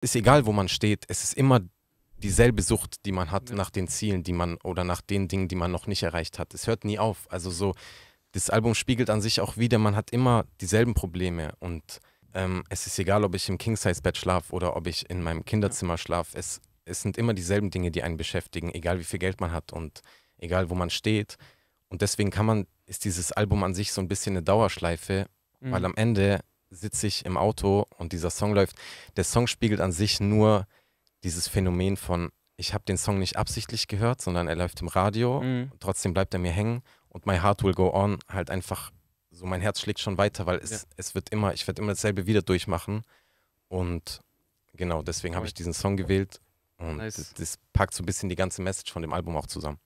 ist egal, wo man steht, es ist immer dieselbe Sucht, die man hat ja. nach den Zielen, die man oder nach den Dingen, die man noch nicht erreicht hat. Es hört nie auf. Also so, das Album spiegelt an sich auch wieder, man hat immer dieselben Probleme und ähm, es ist egal, ob ich im King-Size-Bett schlafe oder ob ich in meinem Kinderzimmer schlafe. Es, es sind immer dieselben Dinge, die einen beschäftigen, egal wie viel Geld man hat und egal wo man steht. Und deswegen kann man, ist dieses Album an sich so ein bisschen eine Dauerschleife, mhm. weil am Ende sitze ich im Auto und dieser Song läuft. Der Song spiegelt an sich nur dieses Phänomen von, ich habe den Song nicht absichtlich gehört, sondern er läuft im Radio, mhm. trotzdem bleibt er mir hängen und My Heart Will Go On halt einfach so, mein Herz schlägt schon weiter, weil es, ja. es wird immer, ich werde immer dasselbe wieder durchmachen und genau deswegen habe ich diesen Song gewählt und nice. das, das packt so ein bisschen die ganze Message von dem Album auch zusammen.